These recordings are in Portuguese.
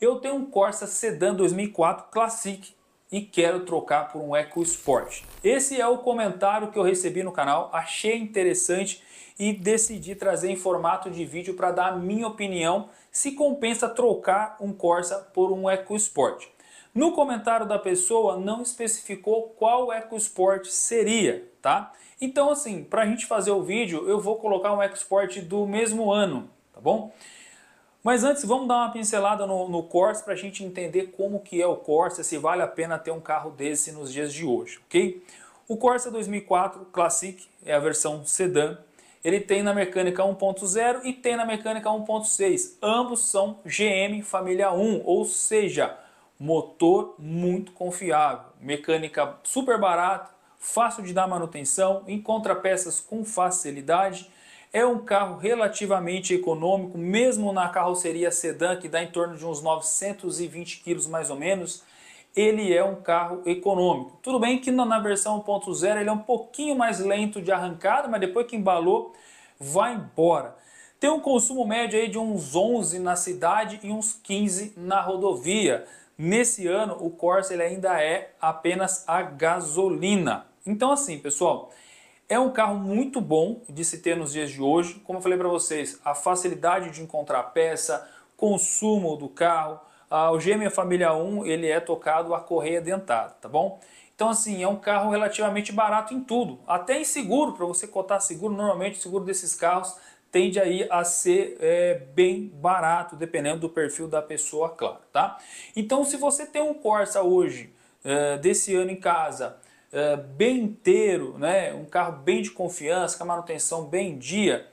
Eu tenho um Corsa Sedan 2004 Classic e quero trocar por um EcoSport. Esse é o comentário que eu recebi no canal, achei interessante e decidi trazer em formato de vídeo para dar a minha opinião se compensa trocar um Corsa por um EcoSport. No comentário da pessoa não especificou qual EcoSport seria, tá? Então assim, para a gente fazer o vídeo eu vou colocar um EcoSport do mesmo ano, tá bom? Mas antes, vamos dar uma pincelada no, no Corsa para a gente entender como que é o Corsa, se vale a pena ter um carro desse nos dias de hoje, ok? O Corsa 2004 Classic é a versão sedã. Ele tem na mecânica 1.0 e tem na mecânica 1.6. Ambos são GM família 1, ou seja, motor muito confiável, mecânica super barata, fácil de dar manutenção, encontra peças com facilidade é um carro relativamente econômico, mesmo na carroceria sedã, que dá em torno de uns 920 quilos mais ou menos, ele é um carro econômico. Tudo bem que na versão 1.0 ele é um pouquinho mais lento de arrancada, mas depois que embalou, vai embora. Tem um consumo médio aí de uns 11 na cidade e uns 15 na rodovia. Nesse ano, o Corsa ele ainda é apenas a gasolina. Então assim, pessoal, é um carro muito bom de se ter nos dias de hoje. Como eu falei para vocês, a facilidade de encontrar peça, consumo do carro. o Gêmea Família 1 ele é tocado a correia dentada, tá bom? Então assim, é um carro relativamente barato em tudo. Até em seguro, para você cotar seguro, normalmente o seguro desses carros tende aí a ser é, bem barato, dependendo do perfil da pessoa, claro, tá? Então se você tem um Corsa hoje, é, desse ano em casa, eh, bem inteiro, né? um carro bem de confiança, com a manutenção bem em dia.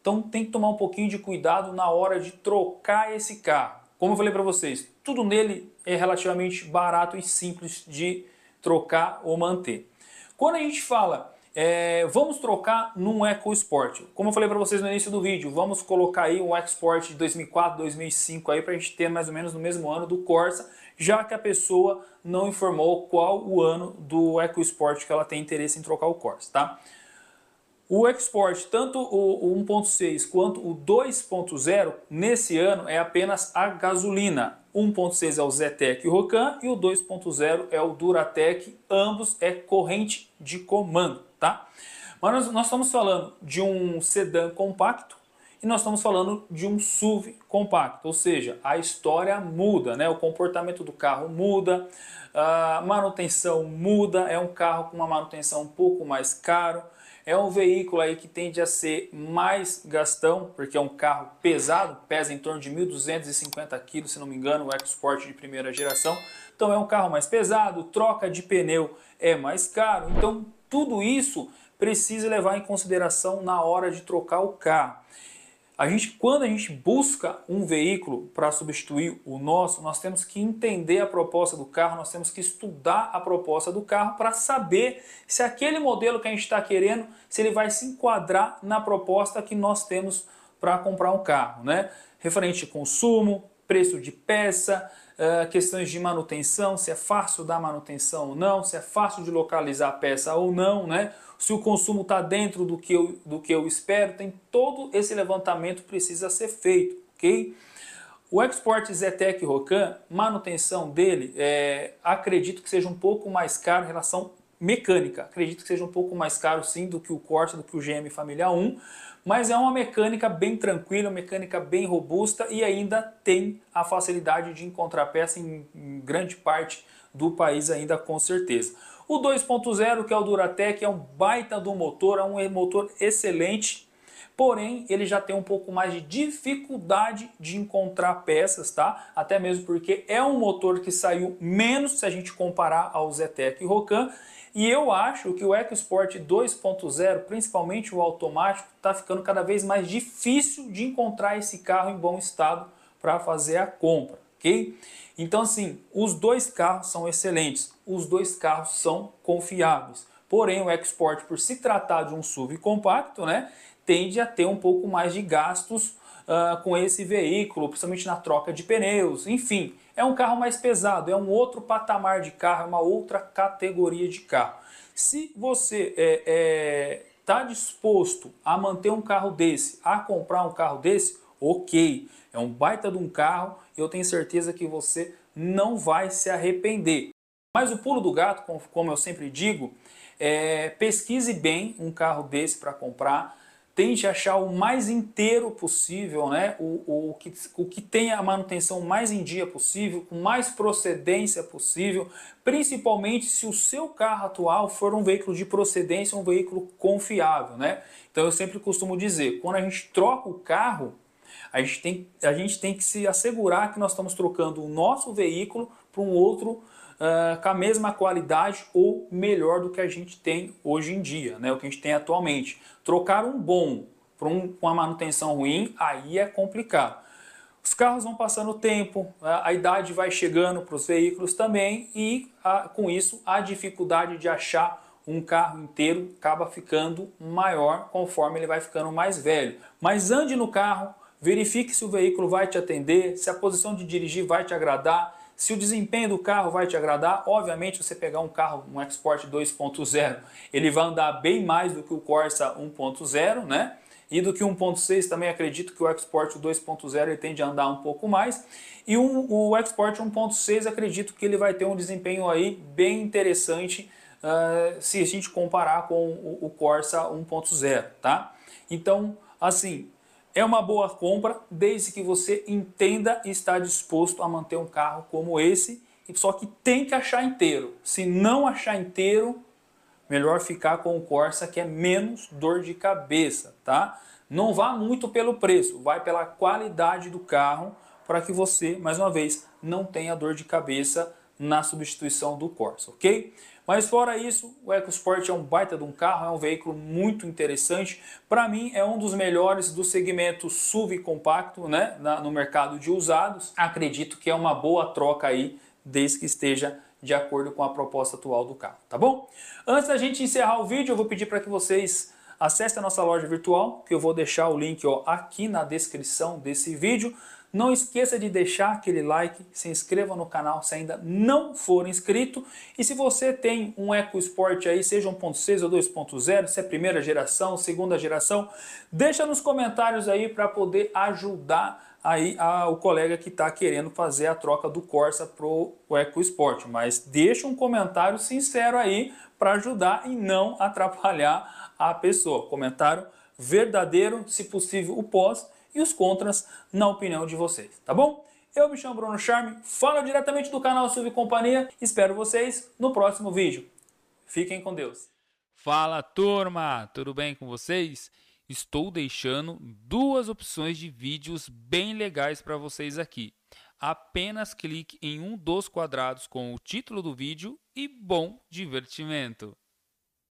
Então tem que tomar um pouquinho de cuidado na hora de trocar esse carro. Como eu falei para vocês, tudo nele é relativamente barato e simples de trocar ou manter. Quando a gente fala, é, vamos trocar num EcoSport, como eu falei para vocês no início do vídeo, vamos colocar aí um EcoSport de 2004, 2005 aí para a gente ter mais ou menos no mesmo ano do Corsa, já que a pessoa não informou qual o ano do EcoSport que ela tem interesse em trocar o Corsa, tá? O EcoSport, tanto o 1.6 quanto o 2.0, nesse ano é apenas a gasolina. 1.6 é o Zetec e o Rocan e o 2.0 é o Duratec, ambos é corrente de comando, tá? Mas nós estamos falando de um sedã compacto, e nós estamos falando de um SUV compacto, ou seja, a história muda, né? o comportamento do carro muda, a manutenção muda, é um carro com uma manutenção um pouco mais caro, é um veículo aí que tende a ser mais gastão, porque é um carro pesado, pesa em torno de 1.250 kg, se não me engano, o Sport de primeira geração. Então é um carro mais pesado, troca de pneu é mais caro. Então tudo isso precisa levar em consideração na hora de trocar o carro. A gente, quando a gente busca um veículo para substituir o nosso, nós temos que entender a proposta do carro, nós temos que estudar a proposta do carro para saber se aquele modelo que a gente está querendo, se ele vai se enquadrar na proposta que nós temos para comprar um carro, né? Referente consumo, preço de peça, é, questões de manutenção, se é fácil dar manutenção ou não, se é fácil de localizar a peça ou não, né? se o consumo está dentro do que, eu, do que eu espero, tem todo esse levantamento precisa ser feito, ok? O Export Zetec Rocan, manutenção dele, é, acredito que seja um pouco mais caro em relação mecânica. Acredito que seja um pouco mais caro sim do que o corte, do que o GM Familiar 1, mas é uma mecânica bem tranquila, uma mecânica bem robusta e ainda tem a facilidade de encontrar peça em, em grande parte do país ainda com certeza. O 2.0, que é o Duratec, é um baita do motor, é um motor excelente, porém ele já tem um pouco mais de dificuldade de encontrar peças, tá? Até mesmo porque é um motor que saiu menos se a gente comparar ao Zetec e Rocan, e eu acho que o EcoSport 2.0, principalmente o automático, está ficando cada vez mais difícil de encontrar esse carro em bom estado para fazer a compra, ok? Então assim, os dois carros são excelentes, os dois carros são confiáveis. Porém, o EcoSport, por se tratar de um SUV compacto, né, tende a ter um pouco mais de gastos uh, com esse veículo, principalmente na troca de pneus, enfim. É um carro mais pesado, é um outro patamar de carro, é uma outra categoria de carro. Se você está é, é, tá disposto a manter um carro desse, a comprar um carro desse, ok. É um baita de um carro e eu tenho certeza que você não vai se arrepender. Mas o pulo do gato, como eu sempre digo, é pesquise bem um carro desse para comprar tente achar o mais inteiro possível, né? o, o, que, o que tenha a manutenção mais em dia possível, com mais procedência possível, principalmente se o seu carro atual for um veículo de procedência, um veículo confiável. Né? Então eu sempre costumo dizer, quando a gente troca o carro, a gente tem, a gente tem que se assegurar que nós estamos trocando o nosso veículo para um outro veículo uh, com a mesma qualidade ou melhor do que a gente tem hoje em dia, né? o que a gente tem atualmente. Trocar um bom por um, uma manutenção ruim, aí é complicado. Os carros vão passando o tempo, a idade vai chegando para os veículos também e a, com isso a dificuldade de achar um carro inteiro acaba ficando maior conforme ele vai ficando mais velho. Mas ande no carro, verifique se o veículo vai te atender, se a posição de dirigir vai te agradar, se o desempenho do carro vai te agradar, obviamente você pegar um carro, um Export 2.0, ele vai andar bem mais do que o Corsa 1.0, né? E do que 1.6 também acredito que o Export 2.0 tende a andar um pouco mais. E um, o Export 1.6 acredito que ele vai ter um desempenho aí bem interessante uh, se a gente comparar com o, o Corsa 1.0, tá? Então, assim, é uma boa compra desde que você entenda e está disposto a manter um carro como esse, só que tem que achar inteiro. Se não achar inteiro, melhor ficar com o Corsa que é menos dor de cabeça, tá? Não vá muito pelo preço, vai pela qualidade do carro para que você, mais uma vez, não tenha dor de cabeça na substituição do Corsa, ok? Mas fora isso, o EcoSport é um baita de um carro, é um veículo muito interessante. Para mim, é um dos melhores do segmento SUV compacto né, na, no mercado de usados. Acredito que é uma boa troca aí, desde que esteja de acordo com a proposta atual do carro, tá bom? Antes da gente encerrar o vídeo, eu vou pedir para que vocês acessem a nossa loja virtual, que eu vou deixar o link ó, aqui na descrição desse vídeo. Não esqueça de deixar aquele like, se inscreva no canal se ainda não for inscrito. E se você tem um EcoSport aí, seja 1.6 ou 2.0, se é primeira geração, segunda geração, deixa nos comentários aí para poder ajudar aí a, o colega que está querendo fazer a troca do Corsa pro EcoSport. Mas deixa um comentário sincero aí para ajudar e não atrapalhar a pessoa. Comentário verdadeiro, se possível o pós e os contras na opinião de vocês, tá bom? Eu me chamo Bruno Charme, falo diretamente do canal Silvio Companhia, espero vocês no próximo vídeo. Fiquem com Deus. Fala turma, tudo bem com vocês? Estou deixando duas opções de vídeos bem legais para vocês aqui. Apenas clique em um dos quadrados com o título do vídeo e bom divertimento!